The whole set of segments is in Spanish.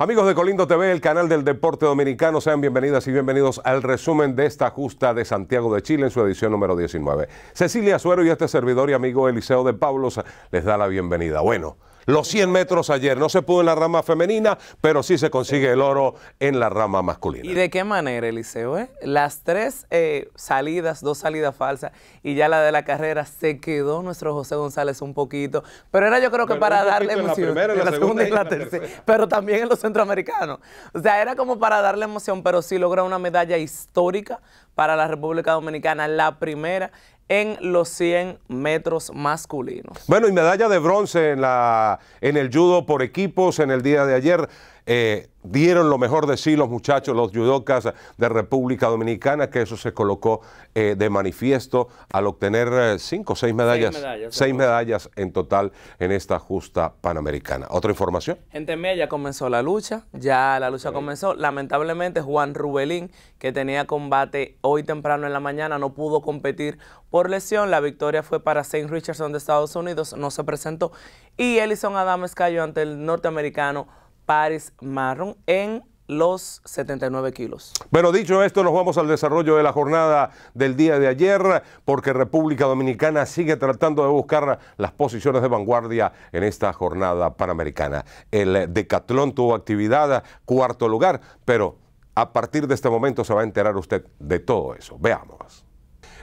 Amigos de Colindo TV, el canal del deporte dominicano, sean bienvenidas y bienvenidos al resumen de esta justa de Santiago de Chile en su edición número 19. Cecilia Suero y este servidor y amigo Eliseo de Pablos les da la bienvenida. Bueno, los 100 metros ayer. No se pudo en la rama femenina, pero sí se consigue el oro en la rama masculina. ¿Y de qué manera, Eliseo? Eh? Las tres eh, salidas, dos salidas falsas y ya la de la carrera, se quedó nuestro José González un poquito. Pero era yo creo que para darle emoción. la, primera, la, segunda, y la tercera. Pero también en los centroamericanos. O sea, era como para darle emoción, pero sí logra una medalla histórica para la República Dominicana, la primera en los 100 metros masculinos. Bueno, y medalla de bronce en, la, en el judo por equipos en el día de ayer. Eh, dieron lo mejor de sí los muchachos, los judocas de República Dominicana, que eso se colocó eh, de manifiesto al obtener eh, cinco o seis medallas. Seis medallas, en total en esta justa panamericana. ¿Otra información? Gente mía, ya comenzó la lucha, ya la lucha comenzó. Lamentablemente Juan Rubelín, que tenía combate hoy temprano en la mañana, no pudo competir por lesión. La victoria fue para St. Richardson de Estados Unidos, no se presentó. Y Ellison Adames cayó ante el norteamericano Pares Marron en los 79 kilos. Bueno, dicho esto, nos vamos al desarrollo de la jornada del día de ayer, porque República Dominicana sigue tratando de buscar las posiciones de vanguardia en esta jornada panamericana. El decatlón tuvo actividad, cuarto lugar, pero a partir de este momento se va a enterar usted de todo eso. Veamos.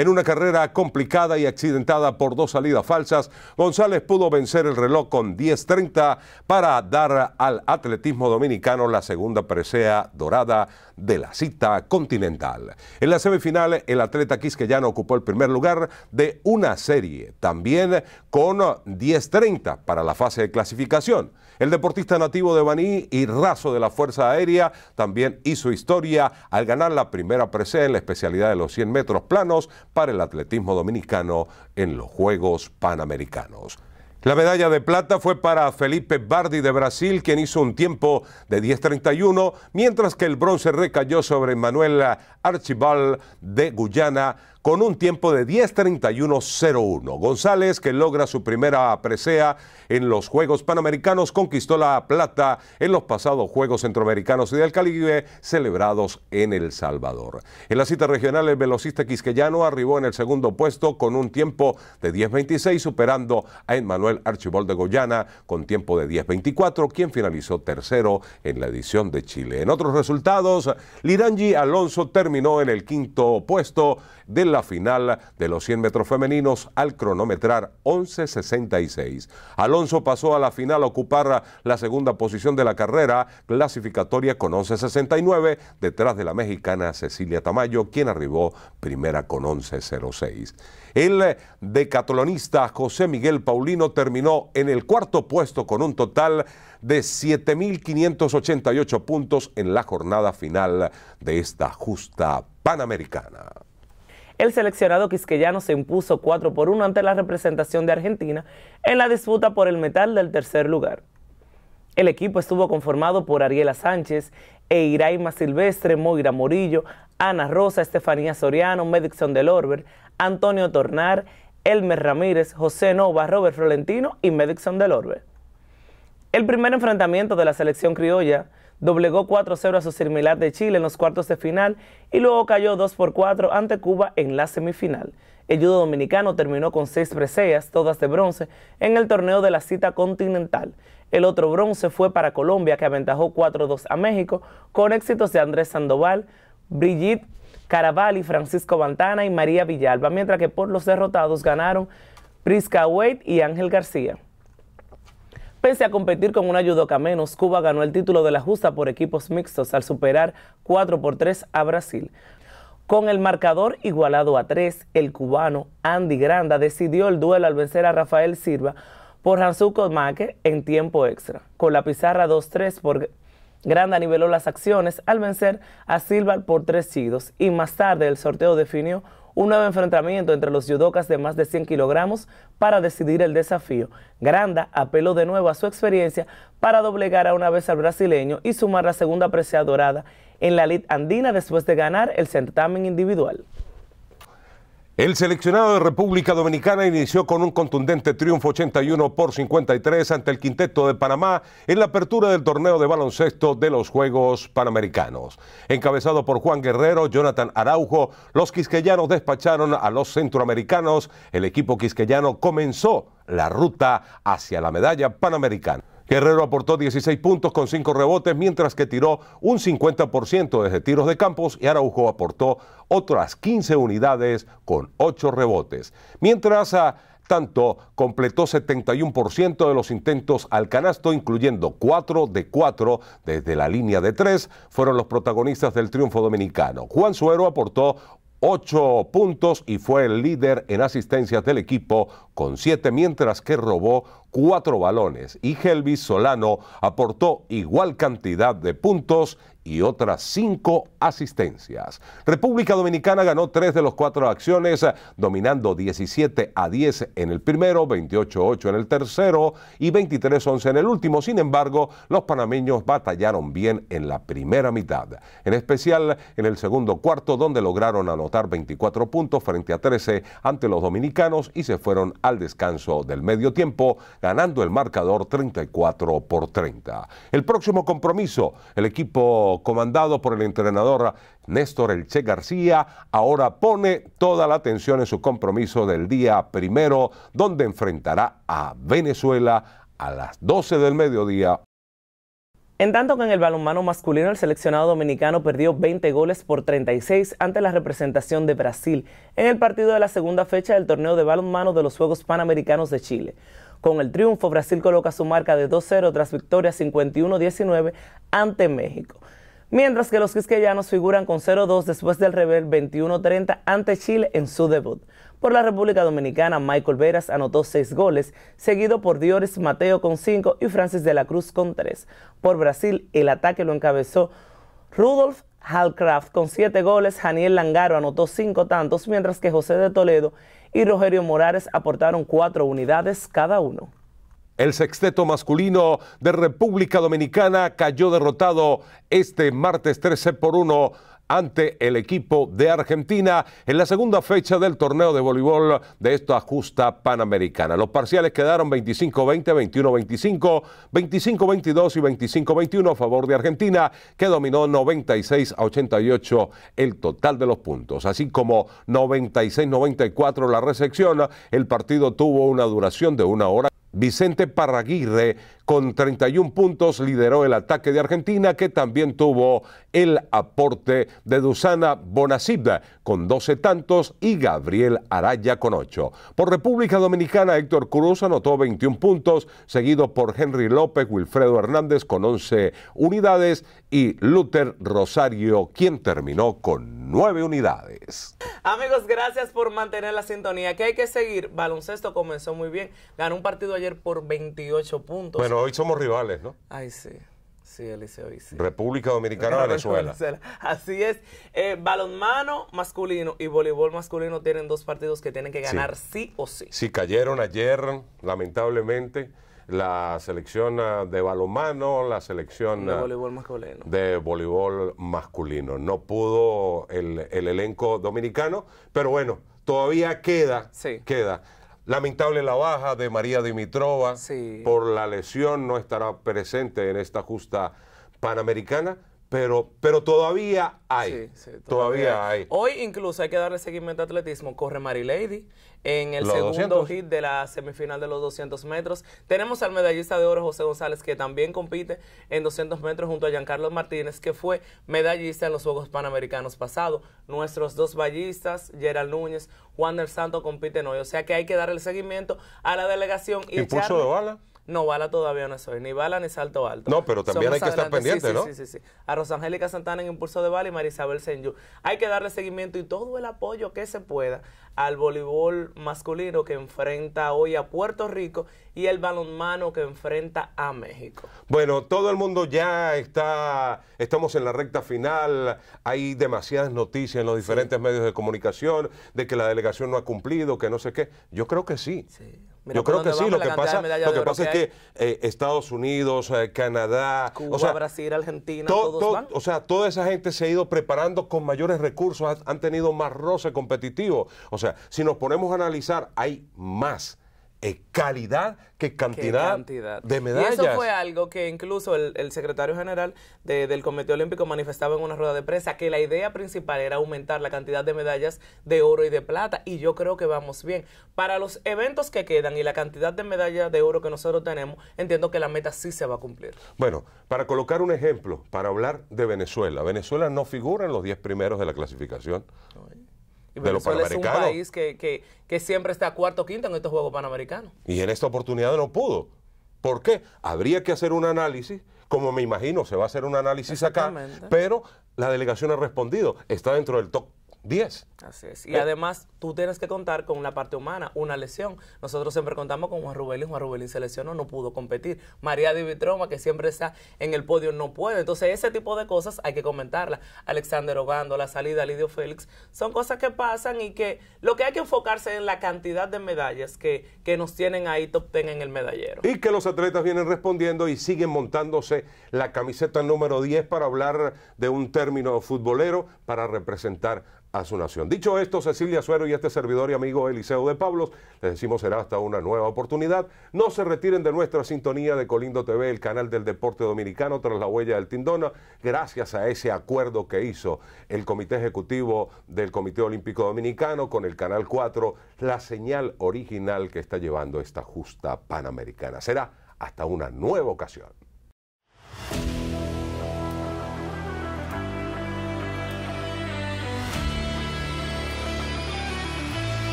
En una carrera complicada y accidentada por dos salidas falsas, González pudo vencer el reloj con 10.30 para dar al atletismo dominicano la segunda presea dorada de la cita continental. En la semifinal, el atleta quisqueyano ocupó el primer lugar de una serie, también con 10.30 para la fase de clasificación. El deportista nativo de Baní y raso de la Fuerza Aérea también hizo historia al ganar la primera presa en la especialidad de los 100 metros planos para el atletismo dominicano en los Juegos Panamericanos. La medalla de plata fue para Felipe Bardi de Brasil, quien hizo un tiempo de 10.31, mientras que el bronce recayó sobre Manuel Archibald de Guyana con un tiempo de 10.31.01. González, que logra su primera presea en los Juegos Panamericanos, conquistó la plata en los pasados Juegos Centroamericanos y del Caribe celebrados en El Salvador. En la cita regional, el velocista quisqueyano arribó en el segundo puesto con un tiempo de 10.26, superando a Emmanuel Archibald de Goyana con tiempo de 10.24, quien finalizó tercero en la edición de Chile. En otros resultados, Lirangi Alonso terminó en el quinto puesto de la final de los 100 metros femeninos al cronometrar 11.66. Alonso pasó a la final a ocupar la segunda posición de la carrera clasificatoria con 11.69 detrás de la mexicana Cecilia Tamayo, quien arribó primera con 11.06. El decatlonista José Miguel Paulino terminó en el cuarto puesto con un total de 7.588 puntos en la jornada final de esta justa panamericana el seleccionado quisqueyano se impuso 4 por 1 ante la representación de Argentina en la disputa por el metal del tercer lugar. El equipo estuvo conformado por Ariela Sánchez, Eiraima Silvestre, Moira Morillo, Ana Rosa, Estefanía Soriano, Medixon del Antonio Tornar, Elmer Ramírez, José Nova, Robert Florentino y Medixon del El primer enfrentamiento de la selección criolla doblegó 4-0 a su similar de Chile en los cuartos de final y luego cayó 2 por 4 ante Cuba en la semifinal. El judo dominicano terminó con 6 preseas, todas de bronce, en el torneo de la cita continental. El otro bronce fue para Colombia, que aventajó 4-2 a México, con éxitos de Andrés Sandoval, Brigitte y Francisco Bantana y María Villalba, mientras que por los derrotados ganaron Prisca Wade y Ángel García. Pese a competir con un Ayudo menos, Cuba ganó el título de la justa por equipos mixtos al superar 4 por 3 a Brasil. Con el marcador igualado a 3, el cubano Andy Granda decidió el duelo al vencer a Rafael Silva por Hansu Maque en tiempo extra, con la pizarra 2-3 por Granda niveló las acciones al vencer a Silva por tres sidos y más tarde el sorteo definió un nuevo enfrentamiento entre los judocas de más de 100 kilogramos para decidir el desafío. Granda apeló de nuevo a su experiencia para doblegar a una vez al brasileño y sumar la segunda presa dorada en la lid andina después de ganar el certamen individual. El seleccionado de República Dominicana inició con un contundente triunfo 81 por 53 ante el quinteto de Panamá en la apertura del torneo de baloncesto de los Juegos Panamericanos. Encabezado por Juan Guerrero, Jonathan Araujo, los quisqueyanos despacharon a los centroamericanos. El equipo quisqueyano comenzó la ruta hacia la medalla panamericana. Guerrero aportó 16 puntos con 5 rebotes, mientras que tiró un 50% desde tiros de campos y Araujo aportó otras 15 unidades con 8 rebotes. Mientras a ah, tanto, completó 71% de los intentos al canasto, incluyendo 4 de 4 desde la línea de 3, fueron los protagonistas del triunfo dominicano. Juan Suero aportó 8 puntos y fue el líder en asistencias del equipo con 7, mientras que robó cuatro balones y Helvis Solano aportó igual cantidad de puntos y otras cinco asistencias. República Dominicana ganó tres de los cuatro acciones, dominando 17 a 10 en el primero, 28 a 8 en el tercero y 23 a 11 en el último. Sin embargo, los panameños batallaron bien en la primera mitad, en especial en el segundo cuarto, donde lograron anotar 24 puntos frente a 13 ante los dominicanos y se fueron al descanso del medio tiempo, ganando el marcador 34 por 30. El próximo compromiso, el equipo comandado por el entrenador Néstor Elche García, ahora pone toda la atención en su compromiso del día primero, donde enfrentará a Venezuela a las 12 del mediodía en tanto que en el balonmano masculino el seleccionado dominicano perdió 20 goles por 36 ante la representación de Brasil en el partido de la segunda fecha del torneo de balonmano de los Juegos Panamericanos de Chile. Con el triunfo, Brasil coloca su marca de 2-0 tras victoria 51-19 ante México. Mientras que los quisqueyanos figuran con 0-2 después del rebel 21-30 ante Chile en su debut. Por la República Dominicana, Michael Veras anotó 6 goles, seguido por Dioris Mateo con 5 y Francis de la Cruz con 3. Por Brasil, el ataque lo encabezó Rudolf Halcraft con 7 goles, Janiel Langaro anotó 5 tantos, mientras que José de Toledo y Rogerio Morales aportaron cuatro unidades cada uno. El sexteto masculino de República Dominicana cayó derrotado este martes 13 por 1 ante el equipo de Argentina en la segunda fecha del torneo de voleibol de esta justa panamericana. Los parciales quedaron 25-20, 21-25, 25-22 y 25-21 a favor de Argentina, que dominó 96 88 el total de los puntos, así como 96-94 la recepción. El partido tuvo una duración de una hora. Vicente Parraguirre con 31 puntos lideró el ataque de Argentina que también tuvo el aporte de Dusana Bonacida con 12 tantos y Gabriel Araya con 8. Por República Dominicana Héctor Cruz anotó 21 puntos seguido por Henry López, Wilfredo Hernández con 11 unidades y Luther Rosario quien terminó con 9 unidades. Amigos, gracias por mantener la sintonía que hay que seguir. Baloncesto comenzó muy bien, ganó un partido ayer por 28 puntos. Bueno, hoy somos rivales, ¿no? Ay, sí. Sí, Eliseo sí. República Dominicana, Venezuela. Venezuela. Así es. Eh, balonmano masculino y voleibol masculino tienen dos partidos que tienen que ganar sí, o sí. Sí, cayeron ayer, lamentablemente la selección ah, de balonmano, la selección de ah, voleibol masculino. De voleibol masculino. No pudo el, el elenco dominicano, pero bueno, todavía queda, sí. queda Lamentable la baja de María Dimitrova por la lesión, no estará presente en esta justa panamericana. Pero, pero todavía hay. todavía, hay. Hoy incluso hay que darle seguimiento a atletismo. Corre Mary Lady en el segundo hit de la semifinal de los 200 metros. Tenemos al medallista de oro José González, que también compite en 200 metros junto a Giancarlo Martínez, que fue medallista en los Juegos Panamericanos pasado. Nuestros dos ballistas, Gerald Núñez, Juan del Santo, compiten hoy. O sea que hay que darle seguimiento a la delegación. Y ¿Impulso de bala? No, Bala todavía no soy, ni Bala ni Salto Alto. No, pero también hay que estar pendiente, ¿no? Sí, sí, sí. A Rosangélica Santana en Impulso de Bala y Marisabel Senyú, Hay que darle seguimiento y todo el apoyo que se pueda al voleibol masculino que enfrenta hoy a Puerto Rico y el balonmano que enfrenta a México. Bueno, todo el mundo ya está, estamos en la recta final, hay demasiadas noticias en los diferentes medios de comunicación de que la delegación no ha cumplido, que no sé qué. Yo creo que Sí yo creo que sí, lo que, pasa, lo que pasa es que eh, Estados Unidos, eh, Canadá, Cuba, o Brasil, Argentina, todos O sea, toda esa gente se ha ido preparando con mayores recursos, han tenido más roce competitivo. O sea, si nos ponemos a analizar, hay más eh, calidad que cantidad, de medallas. Y eso fue algo que incluso el, secretario general del Comité Olímpico manifestaba en una rueda de prensa, que la idea principal era aumentar la cantidad de medallas de oro y de plata, y yo creo que vamos bien. Para los eventos que quedan y la cantidad de medallas de oro que nosotros tenemos, entiendo que la meta sí se va a cumplir. Bueno, para colocar un ejemplo, para hablar de Venezuela, Venezuela no figura en los 10 primeros de la clasificación de Es un país que, que, que siempre está cuarto o quinto en estos Juegos Panamericanos. Y en esta oportunidad no pudo. ¿Por qué? Habría que hacer un análisis, como me imagino se va a hacer un análisis acá, pero la delegación ha respondido, está dentro del top 10. Así es. Y eh. además tú tienes que contar con la parte humana, una lesión. Nosotros siempre contamos con Juan Rubelín, Juan Rubelín se lesionó, no pudo competir. María de que siempre está en el podio, no puede. Entonces ese tipo de cosas hay que comentarlas. Alexander Ogando, la salida Lidio Félix, son cosas que pasan y que lo que hay que enfocarse en la cantidad de medallas que, nos tienen ahí top ten en el medallero. Y que los atletas vienen respondiendo y siguen montándose la camiseta número 10 para hablar de un término futbolero para representar a su nación. Dicho esto, Cecilia Suero y este servidor y amigo Eliseo de Pablos, les decimos será hasta una nueva oportunidad. No se retiren de nuestra sintonía de Colindo TV, el canal del deporte dominicano tras la huella del Tindona, gracias a ese acuerdo que hizo el Comité Ejecutivo del Comité Olímpico Dominicano con el Canal 4, la señal original que está llevando esta justa panamericana. Será hasta una nueva ocasión.